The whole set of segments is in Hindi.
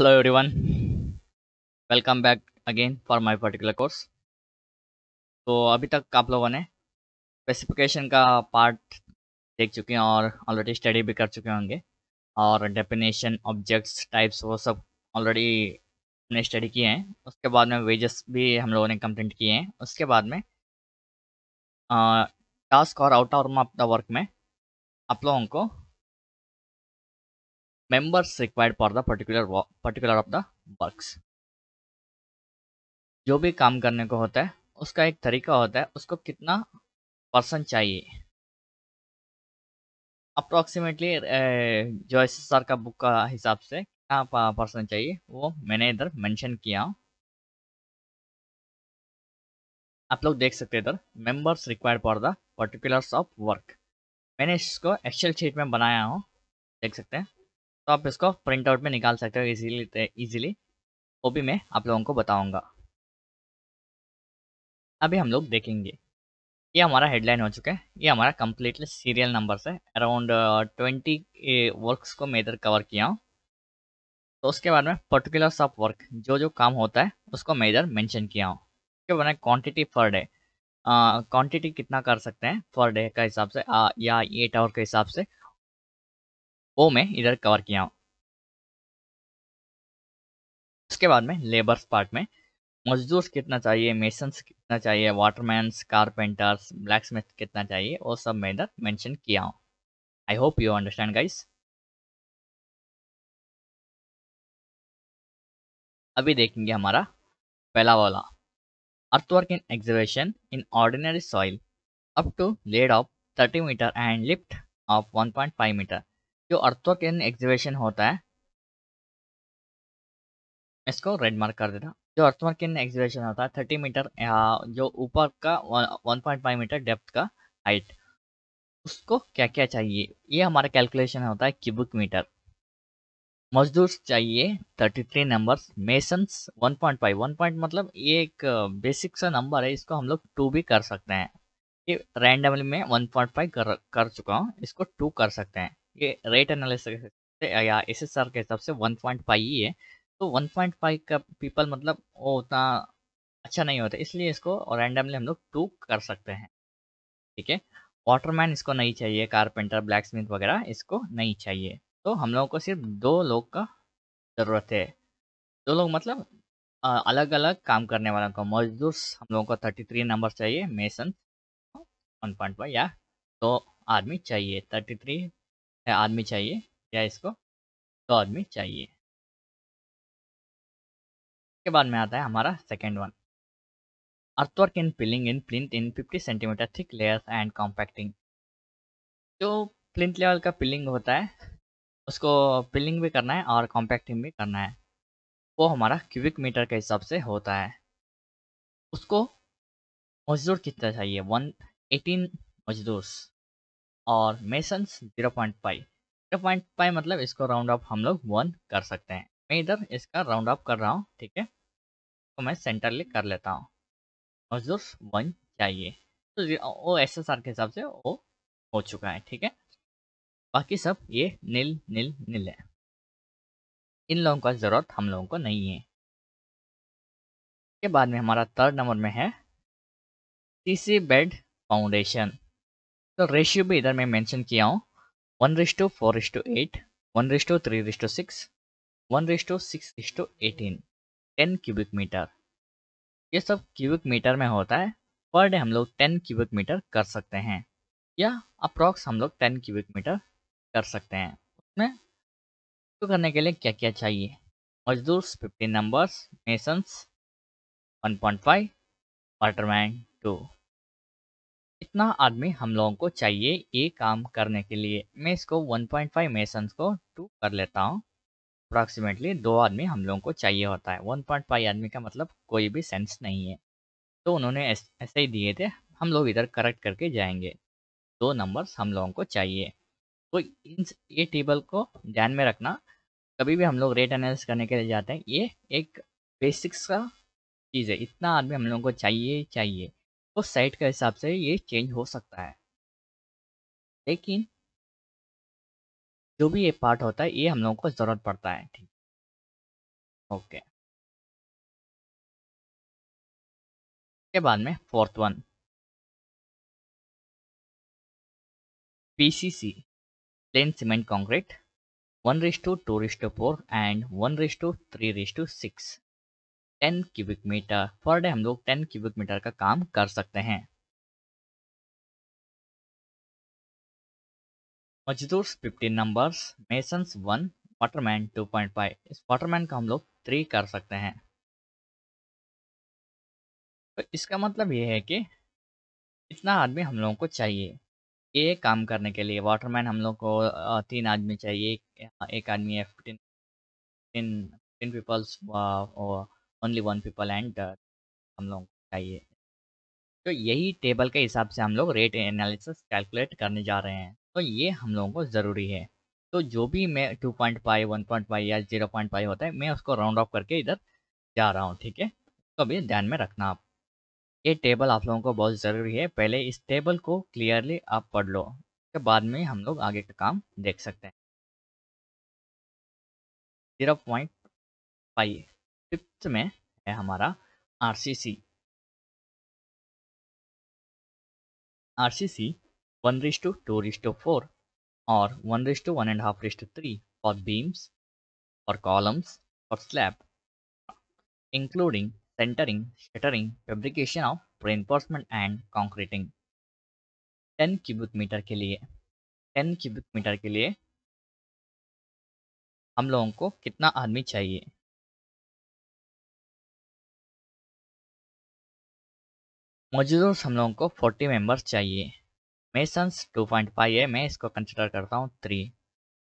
hello everyone welcome back again for my particular course तो अभी तक आप लोगों ने स्पेसिफिकेशन का पार्ट देख चुके हैं और ऑलरेडी स्टडी भी कर चुके होंगे और डेफिनेशन ऑब्जेक्ट्स टाइप्स वो सब ऑलरेडी हमने स्टडी किए हैं उसके बाद में वेजेस भी हम लोगों ने कंप्लीट किए हैं उसके बाद में टास्क और आउट ऑफ द वर्क में आप लोगों को members required for the particular particular of the works जो भी काम करने को होता है उसका एक तरीका होता है उसको कितना पर्सन चाहिए अप्रोक्सीमेटली जो एस एस आर का बुक का हिसाब से कितना पर्सन चाहिए वो मैंने इधर मेंशन किया आप लोग देख सकते हैं इधर members required for the particulars of work मैंने इसको एक्सेल शीट में बनाया हूँ देख सकते हैं तो आप इसको प्रिंट आउट में निकाल सकते हो इजीली इजीली वो भी मैं आप लोगों को बताऊंगा अभी हम लोग देखेंगे ये हमारा हेडलाइन हो चुका है ये हमारा कम्प्लीटली सीरियल नंबर से अराउंड ट्वेंटी वर्क्स को मैं इधर कवर किया हूँ तो उसके बाद में पर्टिकुलर सब वर्क जो जो काम होता है उसको मैं इधर मैंशन किया हूँ उसके बाद क्वान्टिटी पर डे क्वान्टिटी कितना कर सकते हैं पर डे का हिसाब से आ, uh, या एट आवर के हिसाब से वो मैं इधर कवर किया हूँ उसके बाद में लेबर्स पार्ट में मजदूर कितना चाहिए मेसन्स कितना चाहिए वाटरमैन्स कारपेंटर्स ब्लैक स्मिथ कितना चाहिए वो सब मैं इधर मैंशन किया हूँ I hope you understand guys अभी देखेंगे हमारा पहला वाला earthwork in exhibition in ordinary soil up to lead of 30 metre and lift of 1.5 metre जो अर्थोकेन एक्जिवेशन होता है इसको रेड मार्क कर देना जो अर्थोकेन एक्जिवेशन होता है थर्टी मीटर जो ऊपर का one point five metre depth का हाइट उसको क्या क्या चाहिए ये हमारा कैलकुलेशन होता है क्यूबिक मीटर मजदूर चाहिए thirty three number masons one point five one point मतलब ये एक बेसिक सा नंबर है इसको हम लोग टू भी कर सकते हैं ये रैंडमली में वन पॉइंट फाइव कर कर चुका हूँ इसको टू कर सकते हैं ये रेट एनालिसिस या एस एस आर के हिसाब से वन पॉइंट फाइव ही है तो वन पॉइंट फाइव का पीपल मतलब वो उतना अच्छा नहीं होता इसलिए इसको रैंडमली हम लोग टू कर सकते हैं ठीक है वाटरमैन इसको नहीं चाहिए कारपेंटर ब्लैक स्मिथ वगैरह इसको नहीं चाहिए तो हम लोगों को सिर्फ दो लोग का ज़रूरत है दो लोग मतलब अलग अलग काम करने वालों को मजदूर हम लोगों को थर्टी थ्री नंबर चाहिए मेसन वन पॉइंट फाइव या दो आदमी चाहिए थर्टी थ्री है आदमी चाहिए या इसको दो तो आदमी चाहिए के बाद में आता है हमारा second one earthwork in filling in plinth in 50 centimetre thick layers and compacting जो प्रिंट लेवल का पिलिंग होता है उसको पिलिंग भी करना है और कॉम्पैक्टिंग भी करना है वो हमारा क्यूबिक मीटर के हिसाब से होता है उसको मजदूर कितना चाहिए वन एटीन मजदूर और मेसन्स 0.5 0.5 मतलब इसको राउंड ऑफ हम लोग वन कर सकते हैं मैं इधर इसका राउंड ऑफ कर रहा हूँ ठीक है तो मैं सेंटरली कर लेता हूँ मजदूर वन चाहिए तो वो एस के हिसाब से वो हो चुका है ठीक है बाकी सब ये नील नील नील है इन लोगों का ज़रूरत हम लोगों को नहीं है के बाद में हमारा थर्ड नंबर में है टीसी बेड फाउंडेशन तो रेशियो भी इधर मैं मेंशन किया हूँ one is to four is to eight one is to three is to six one is to six is to eighteen ten cubic metre ये सब क्यूबिक मीटर में होता है पर डे हम लोग टेन क्यूबिक मीटर कर सकते हैं या अप्रॉक्स हम लोग टेन क्यूबिक मीटर कर सकते हैं उसमें तो करने के लिए क्या क्या चाहिए मजदूर fifteen numbers masons one point five waterman two इतना आदमी हम लोगों को चाहिए ये काम करने के लिए मैं इसको 1.5 मेसन्स को टू कर लेता हूँ अप्रॉक्सीमेटली दो आदमी हम लोगों को चाहिए होता है 1.5 आदमी का मतलब कोई भी सेंस नहीं है तो उन्होंने ऐसे ही दिए थे हम लोग इधर करेक्ट करके जाएंगे दो नंबर्स हम लोगों को चाहिए तो इन ये टेबल को ध्यान में रखना कभी भी हम लोग रेट एनालिस करने के लिए जाते हैं ये एक बेसिक्स का चीज़ है इतना आदमी हम लोगों को चाहिए चाहिए आपको साइट के हिसाब से ये चेंज हो सकता है लेकिन जो भी ये पार्ट होता है ये हम लोगों को ज़रूरत पड़ता है ठीक ओके के बाद में fourth one PCC plain cement concrete one is to two is to four and one is to three is to six ten cubic metre per day हम लोग टेन क्यूबिक मीटर का काम कर सकते हैं मजदूर fifteen numbers masons one waterman two point five इस वाटरमैन का हम लोग थ्री कर सकते हैं तो इसका मतलब ये है कि इतना आदमी हम लोगों को चाहिए ये काम करने के लिए वाटरमैन हम लोग को तीन आदमी चाहिए एक आदमी है fifteen fifteen peoples only one people and हम लोग चाहिए तो यही टेबल के हिसाब से हम लोग रेट एनालिसिस कैलकुलेट करने जा रहे हैं तो ये हम लोगों को ज़रूरी है तो जो भी मैं two point five one point five या जीरो पॉइंट फाइव होता है मैं उसको राउंड ऑफ करके इधर जा रहा हूँ ठीक है तो अभी ध्यान में रखना आप ये टेबल आप लोगों को बहुत ज़रूरी है पहले इस टेबल को क्लियरली आप पढ़ लो उसके बाद में हम लोग आगे का काम देख सकते हैं जीरो पॉइंट फाइव फिफ्थ में है हमारा R R C C C C one is to two is to four और one is to one and half is to three for beams और कॉलम्स और slab including centering shuttering fabrication of reinforcement and concreting ten cubic metre के लिए टेन क्यूबिक मीटर के लिए हम लोगों को कितना आदमी चाहिए मौजूदा तो लोगों को 40 मेंबर्स चाहिए मेसन्स 2.5 है मैं इसको कंसिडर करता हूँ three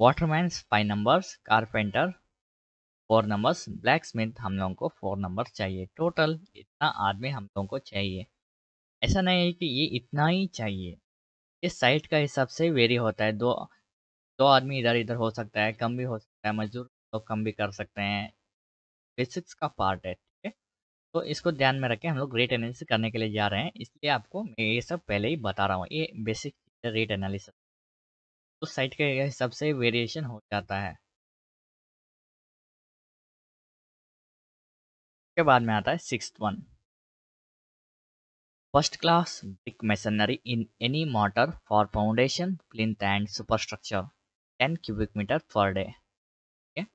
watermans five numbers carpenter four numbers blacksmith हम लोगों को फोर नंबर्स चाहिए टोटल इतना आदमी हम लोगों को चाहिए ऐसा नहीं है कि ये इतना ही चाहिए इस साइट का हिसाब से वेरी होता है दो दो आदमी इधर इधर हो सकता है कम भी हो सकता है मजदूर लोग तो कम भी कर सकते हैं बेसिक्स का पार्ट है तो इसको ध्यान में रखें हम लोग रेट एनालिसिस करने के लिए जा रहे हैं इसलिए आपको मैं ये सब पहले ही बता रहा हूँ ये बेसिक रेट एनालिसिस तो साइट के हिसाब से वेरिएशन हो जाता है के बाद में आता है six one first class brick masonry in any mortar for foundation plinth and superstructure ten cubic metre per day ठीक है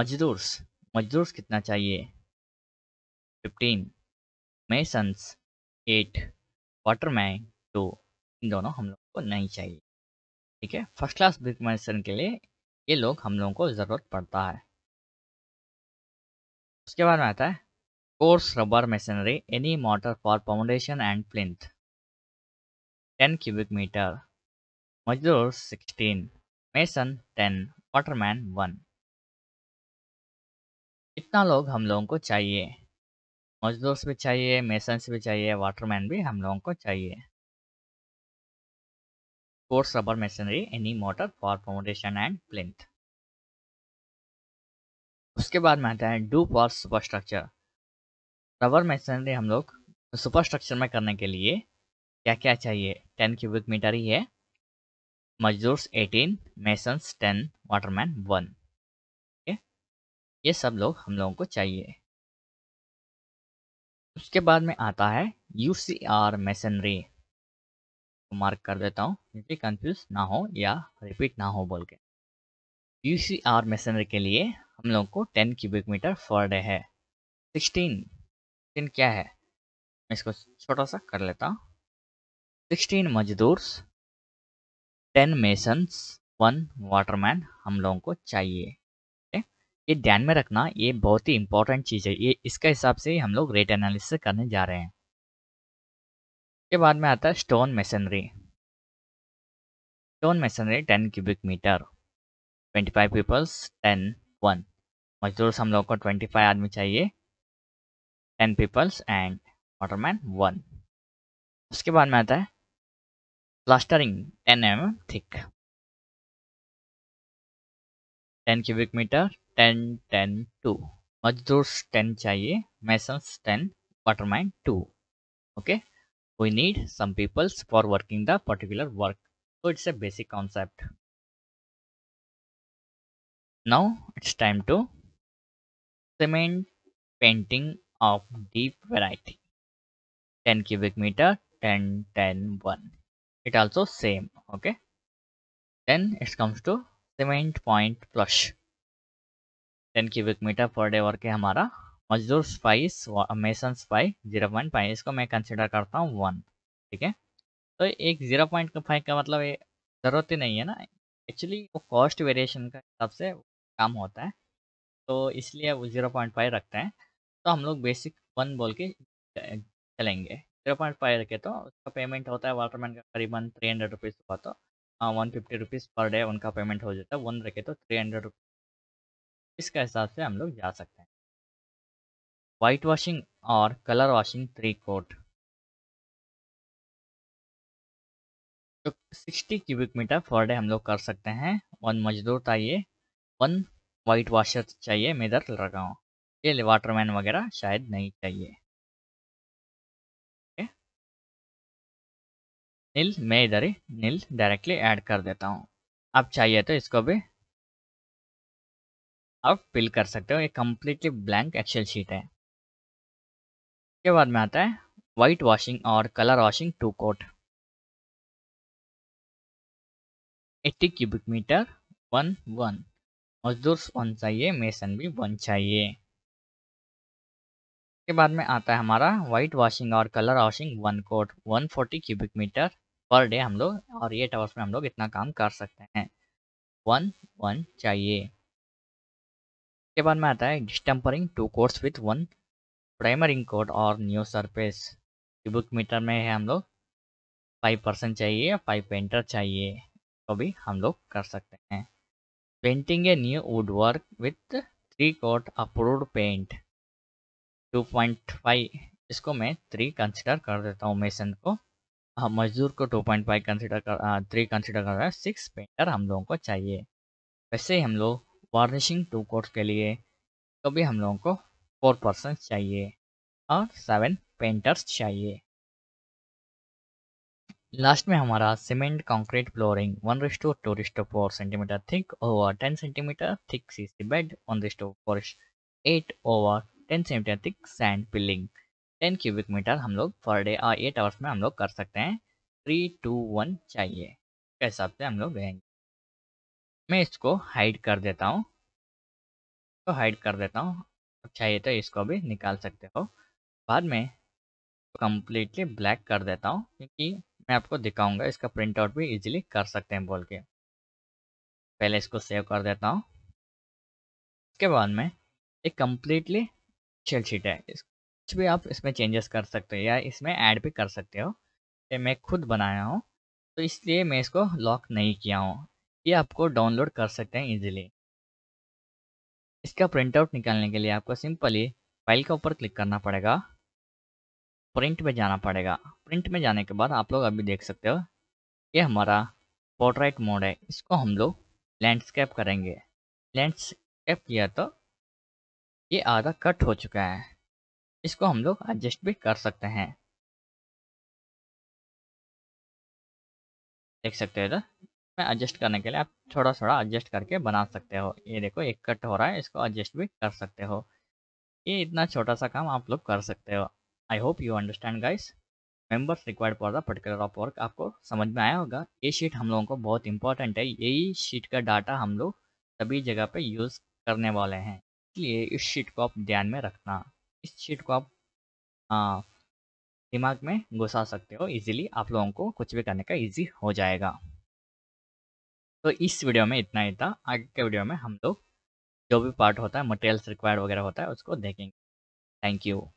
मजदूर्स मजदूर्स कितना चाहिए fifteen masons eight waterman two इन दोनों हम लोग को नहीं चाहिए ठीक है फर्स्ट क्लास ब्रिकमेशन के लिए ये लोग हम लोगों को ज़रूरत पड़ता है उसके बाद में आता है course rubble masonry any mortar for foundation and plinth ten cubic metre मजदूर sixteen mason ten waterman one इतना लोग हम लोगों को चाहिए मजदूर्स भी चाहिए मेसन्स भी चाहिए वाटरमैन भी हम लोगों को चाहिए course rubble masonry any mortar for foundation and plinth उसके बाद में आता है do for superstructure rubble masonry हम लोग सुपरस्ट्रक्चर में करने के लिए क्या क्या चाहिए टेन क्यूबिक मीटर ही है मजदूर्स eighteen masons ten waterman one ये सब लोग हम लोगों को चाहिए उसके बाद में आता है U C R masonry mark कर देता हूँ क्योंकि कंफ्यूज ना हो या रिपीट ना हो बोल के यू सी आर मेसनरी के लिए हम लोग को ten cubic metre per day है सिक्सटीन सिक्सटीन क्या है मैं इसको छोटा सा कर लेता हूँ सिक्सटीन मजदूर टेन मेसन्स वन वाटरमैन हम लोगों को चाहिए ये ध्यान में रखना ये बहुत ही इंपॉर्टेंट चीज़ है ये इसके हिसाब से हम लोग रेट एनालिसिस करने जा रहे हैं के बाद में आता है stone masonry stone masonry ten cubic metre twenty five peoples ten one मजदूर हम लोग को ट्वेंटी फाइव आदमी चाहिए ten peoples and waterman one उसके बाद में आता है plastering ten M thick ten cubic metre ten ten two मजदूर टेन चाहिए masons ten waterman two okay we need some peoples for working the particular work so it's a basic concept now it's time to cement painting of deep variety ten cubic metre ten ten one it also same okay then it's comes to cement point flush ten cubic metre per day work है हमारा मजदूर स्पाइस मेसन स्पाई जीरो पॉइंट फाइव इसको मैं कंसिडर करता हूँ वन ठीक है तो एक जीरो पॉइंट फाइव का मतलब ये ज़रूरत ही नहीं है ना एक्चुअली वो कॉस्ट वेरिएशन का हिसाब से काम होता है तो इसलिए वो ज़ीरो पॉइंट फाइव रखते हैं तो हम लोग बेसिक वन बोल के चलेंगे जीरो पॉइंट फाइव रखे तो उसका पेमेंट होता है वाटरमैन का करीबन थ्री हंड्रेड रुपीज़ हुआ तो one fifty rupees per day उनका पेमेंट हो जाता है वन रखे तो थ्री हंड्रेड इसके हिसाब से हम लोग जा सकते हैं वाइट वॉशिंग और कलर वॉशिंग थ्री कोट तो 60 क्यूबिक मीटर पर डे हम लोग कर सकते हैं वन मजदूर चाहिए वन वाइट वॉशर चाहिए मैं इधर लगाऊँ ये वाटरमैन वगैरह शायद नहीं चाहिए नील मैं इधर ही नील डायरेक्टली ऐड कर देता हूँ आप चाहिए तो इसको भी आप फिल कर सकते हो ये कम्प्लीटली ब्लैंक एक्सेल शीट है इसके बाद में आता है वाइट वॉशिंग और colour washing two coat 80 cubic metre one one मजदूर वन चाहिए मेसन भी वन चाहिए के बाद में आता है हमारा वाइट वॉशिंग और colour washing one coat 140 cubic metre per day हम लोग और एट आवर्स में हम लोग इतना काम कर सकते हैं वन वन चाहिए इसके बाद में आता है distempering two course with one priming coat और न्यू सरफेस क्यूबिक मीटर में है हम लोग फाइव परसेंट चाहिए फाइव पेंटर चाहिए तो भी हम लोग कर सकते हैं painting a new wood work with three coat approve paint 2.5 इसको मैं थ्री कंसिडर कर देता हूँ मेसन को मजदूर को 2.5 कंसिडर कर थ्री कंसिडर कर रहा है सिक्स पेंटर हम लोगों को चाहिए वैसे ही हम लोग वार्निशिंग टू कोट के लिए तो भी हम लोगों को फोर पर्सन चाहिए और सेवन पेंटर्स चाहिए लास्ट में हमारा cement concrete flooring one is to two four centimetre thick over ten centimetre thick CC bed one to four eight over ten centimetre thick sand filling ten cubic metre हम लोग पर डे और एट आवर्स में हम लोग कर सकते हैं थ्री टू वन चाहिए के हिसाब से हम लोग रहेंगे मैं इसको हाइड कर देता हूँ तो हाइड कर देता हूँ अच्छा ये तो इसको भी निकाल सकते हो बाद में कम्प्लीटली ब्लैक कर देता हूँ क्योंकि मैं आपको दिखाऊंगा इसका प्रिंट आउट भी इजीली कर सकते हैं बोल के पहले इसको सेव कर देता हूँ इसके बाद में एक कम्प्लीटली शेल शीट है कुछ भी आप इसमें चेंजेस कर सकते हो या इसमें ऐड भी कर सकते हो ये मैं खुद बनाया हूँ तो इसलिए मैं इसको लॉक नहीं किया हूँ ये आपको डाउनलोड कर सकते हैं इजीली इसका प्रिंटआउट निकालने के लिए आपको सिंपली फाइल के ऊपर क्लिक करना पड़ेगा प्रिंट में जाना पड़ेगा प्रिंट में जाने के बाद आप लोग अभी देख सकते हो ये हमारा पोर्ट्रेट मोड है इसको हम लोग लैंडस्केप करेंगे लैंडस्केप किया तो ये आधा कट हो चुका है इसको हम लोग एडजस्ट भी कर सकते हैं देख सकते हो में एडजस्ट करने के लिए आप थोड़ा थोड़ा एडजस्ट करके बना सकते हो ये देखो एक कट हो रहा है इसको एडजस्ट भी कर सकते हो ये इतना छोटा सा काम आप लोग कर सकते हो I hope you understand guys members required for the particular of work आपको समझ में आया होगा ये शीट हम लोगों को बहुत इंपॉर्टेंट है यही शीट का डाटा हम लोग सभी जगह पे यूज़ करने वाले हैं इसलिए इस शीट को आप ध्यान में रखना इस शीट को आप आ, दिमाग में घुसा सकते हो इजीली आप लोगों को कुछ भी करने का इजी हो जाएगा तो इस वीडियो में इतना ही था आगे के वीडियो में हम लोग जो भी पार्ट होता है मटेरियल्स रिक्वायर्ड वगैरह होता है उसको देखेंगे थैंक यू